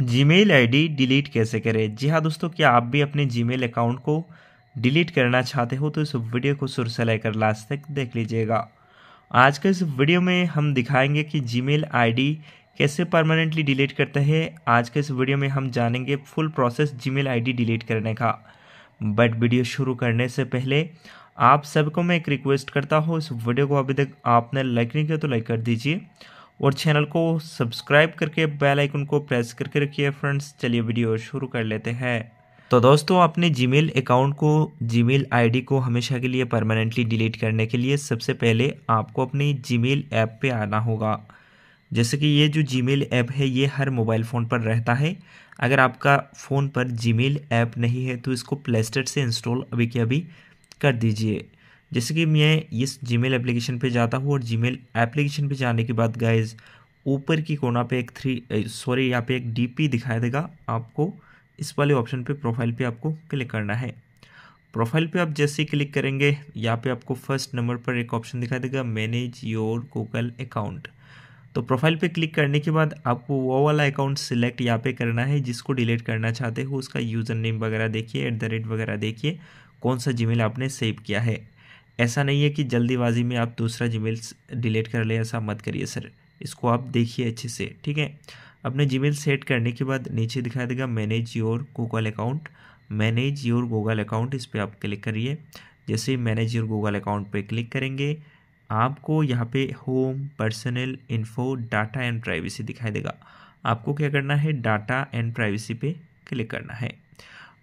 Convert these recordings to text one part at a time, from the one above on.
Gmail ID delete कैसे करें जी हाँ दोस्तों क्या आप भी अपने जीमेल अकाउंट को डिलीट करना चाहते हो तो इस वीडियो को सुर से लेकर लास्ट तक देख लीजिएगा आज के इस वीडियो में हम दिखाएंगे कि जीमेल आईडी कैसे परमानेंटली डिलीट करते हैं आज के इस वीडियो में हम जानेंगे full process Gmail ID delete करने का बट वीडियो शुरू करने से पहले आप सबको मैं एक रिक्वेस्ट करता हूँ इस वीडियो को अभी तक आपने लाइक नहीं किया तो लाइक कर दीजिए और चैनल को सब्सक्राइब करके बेल आइकन को प्रेस करके रखिए फ्रेंड्स चलिए वीडियो शुरू कर लेते हैं तो दोस्तों अपने जीमेल अकाउंट को जीमेल आईडी को हमेशा के लिए परमानेंटली डिलीट करने के लिए सबसे पहले आपको अपने जीमेल ऐप पे आना होगा जैसे कि ये जो जीमेल ऐप है ये हर मोबाइल फ़ोन पर रहता है अगर आपका फ़ोन पर जीमेल ऐप नहीं है तो इसको प्ले स्टोर से इंस्टॉल अभी के अभी कर दीजिए जैसे कि मैं इस जीमेल एप्लीकेशन पे जाता हूँ और जीमेल एप्लीकेशन पे जाने के बाद गाइज ऊपर की कोना पे एक थ्री सॉरी यहाँ पे एक डीपी दिखाई देगा आपको इस वाले ऑप्शन पे प्रोफाइल पे आपको क्लिक करना है प्रोफाइल पे आप जैसे क्लिक करेंगे यहाँ पे आपको फर्स्ट नंबर पर एक ऑप्शन दिखाई देगा मैनेज योर गूगल अकाउंट तो प्रोफाइल पे क्लिक करने के बाद आपको वो वाला अकाउंट सिलेक्ट यहाँ पे करना है जिसको डिलीट करना चाहते हो उसका यूज़र नेम वगैरह देखिए एट द रेट वगैरह देखिए कौन सा जीमेल आपने सेव किया है ऐसा नहीं है कि जल्दीबाजी में आप दूसरा जी डिलीट कर लें ऐसा मत करिए सर इसको आप देखिए अच्छे से ठीक है अपने जी सेट करने के बाद नीचे दिखाई देगा manage your Google account manage your Google account इस पर आप क्लिक करिए जैसे मैनेज योर गूगल अकाउंट पर क्लिक करेंगे आपको यहाँ पे home personal info data and privacy दिखाई देगा आपको क्या करना है डाटा एंड प्राइवेसी पे क्लिक करना है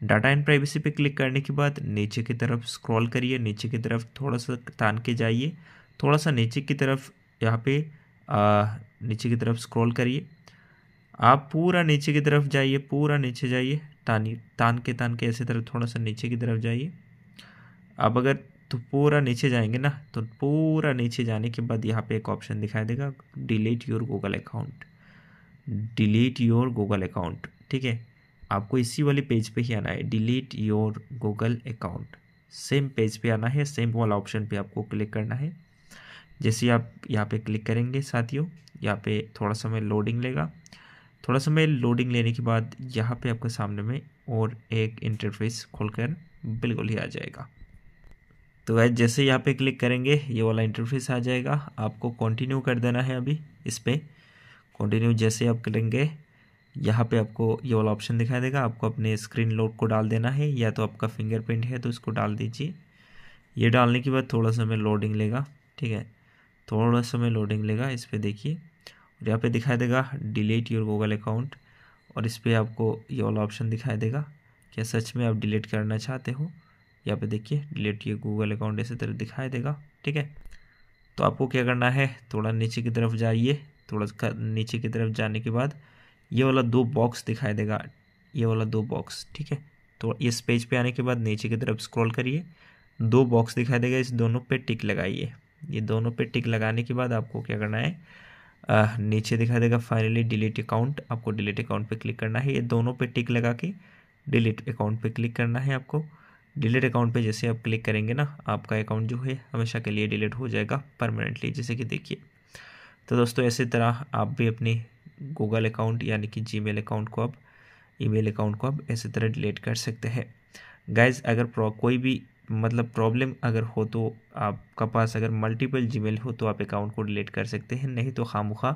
डाटा एंड प्राइवेसी पे क्लिक करने के बाद नीचे की तरफ स्क्रॉल करिए नीचे की तरफ थोड़ा सा तान के जाइए थोड़ा सा नीचे की तरफ यहाँ पे आ, नीचे की तरफ स्क्रॉल करिए आप पूरा नीचे की तरफ जाइए पूरा नीचे जाइए तानी तान के तान के ऐसे तरफ थोड़ा सा नीचे की तरफ जाइए अब अगर तो पूरा नीचे जाएंगे ना तो पूरा नीचे जाने के बाद यहाँ पे एक ऑप्शन दिखाई देगा delete your Google account delete your Google account ठीक है आपको इसी वाले पेज पे ही आना है delete your Google account same page पे आना है सेम वाला ऑप्शन पे आपको क्लिक करना है जैसे आप यहाँ पे क्लिक करेंगे साथियों यहाँ पे थोड़ा समय लोडिंग लेगा थोड़ा समय लोडिंग लेने के बाद यहाँ पे आपके सामने में और एक इंटरफेस खोलकर बिल्कुल ही आ जाएगा तो वह जैसे यहाँ पे क्लिक करेंगे ये वाला इंटरफेस आ जाएगा आपको कंटिन्यू कर देना है अभी इस पर कॉन्टिन्यू जैसे आप करेंगे यहाँ पे आपको ये वाला ऑप्शन दिखाई देगा आपको अपने स्क्रीन लॉक को डाल देना है या तो आपका फिंगरप्रिंट है तो इसको डाल दीजिए ये डालने के बाद थोड़ा समय लोडिंग लेगा ठीक है थोड़ा समय लोडिंग लेगा इस पर देखिए और यहाँ पे दिखाई देगा डिलीट योर गूगल अकाउंट और इस पर आपको ये वाला ऑप्शन दिखाई देगा क्या सच में आप डिलीट करना चाहते हो यहाँ पे देखिए डिलीट ये गूगल अकाउंट इसी तरह दिखाई देगा ठीक है तो आपको क्या करना है थोड़ा नीचे की तरफ जाइए थोड़ा नीचे की तरफ जाने के बाद ये वाला दो बॉक्स दिखाई देगा ये वाला दो बॉक्स ठीक है तो इस पेज पे आने के बाद नीचे की तरफ स्क्रॉल करिए दो बॉक्स दिखाई देगा इस दोनों पे टिक लगाइए ये दोनों पे टिक लगाने के बाद आपको क्या करना है आ, नीचे दिखाई देगा फाइनली डिलीट अकाउंट आपको डिलीट अकाउंट पे क्लिक करना है ये दोनों पे टिक लगा के डिलीट अकाउंट पे क्लिक करना है आपको डिलीट अकाउंट पे जैसे आप क्लिक करेंगे ना आपका अकाउंट जो है हमेशा के लिए डिलीट हो जाएगा परमानेंटली जैसे कि देखिए तो दोस्तों ऐसी तरह आप भी अपनी गूगल अकाउंट यानी कि जी अकाउंट को आप ई अकाउंट को आप ऐसी तरह डिलीट कर सकते हैं गाइज अगर कोई भी मतलब प्रॉब्लम अगर हो तो आपका पास अगर मल्टीपल जीमेल हो तो आप अकाउंट को डिलीट कर सकते हैं नहीं तो खामुखा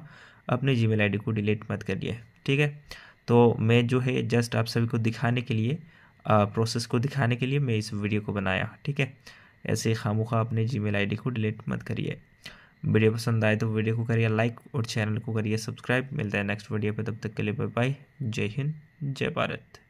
अपने जीमेल आईडी को डिलीट मत करिए ठीक है तो मैं जो है जस्ट आप सभी को दिखाने के लिए आ, प्रोसेस को दिखाने के लिए मैं इस वीडियो को बनाया ठीक है ऐसे खामुखा अपने जीमेल आईडी को डिलीट मत करिए वीडियो पसंद आए तो वीडियो को करिए लाइक और चैनल को करिए सब्सक्राइब मिलता है नेक्स्ट वीडियो पर तब तक के लिए बाय बाय जय हिंद जय भारत